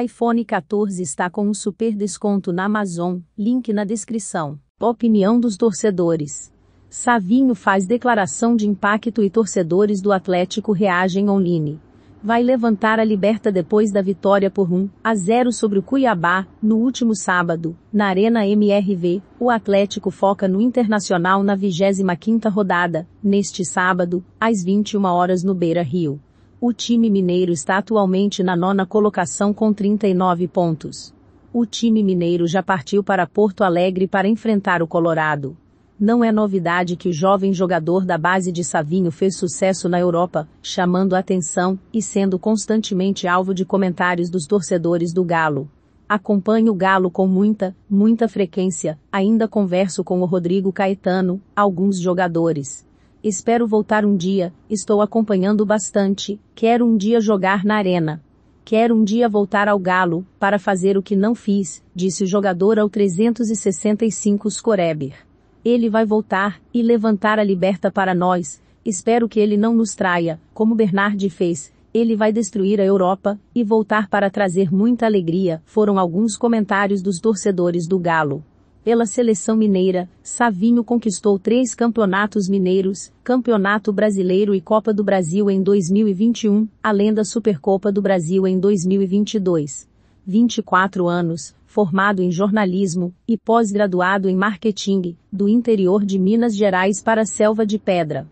iPhone 14 está com um super desconto na Amazon, link na descrição. Opinião dos torcedores. Savinho faz declaração de impacto e torcedores do Atlético reagem online. Vai levantar a liberta depois da vitória por 1 a 0 sobre o Cuiabá, no último sábado, na Arena MRV. O Atlético foca no Internacional na 25ª rodada, neste sábado, às 21 horas no Beira-Rio. O time mineiro está atualmente na nona colocação com 39 pontos. O time mineiro já partiu para Porto Alegre para enfrentar o Colorado. Não é novidade que o jovem jogador da base de Savinho fez sucesso na Europa, chamando atenção e sendo constantemente alvo de comentários dos torcedores do Galo. Acompanho o Galo com muita, muita frequência, ainda converso com o Rodrigo Caetano, alguns jogadores. Espero voltar um dia, estou acompanhando bastante, quero um dia jogar na arena. Quero um dia voltar ao Galo, para fazer o que não fiz, disse o jogador ao 365 Scoreber. Ele vai voltar, e levantar a liberta para nós, espero que ele não nos traia, como Bernardi fez, ele vai destruir a Europa, e voltar para trazer muita alegria, foram alguns comentários dos torcedores do Galo. Pela seleção mineira, Savinho conquistou três campeonatos mineiros, Campeonato Brasileiro e Copa do Brasil em 2021, além da Supercopa do Brasil em 2022. 24 anos, formado em jornalismo e pós-graduado em marketing, do interior de Minas Gerais para a Selva de Pedra.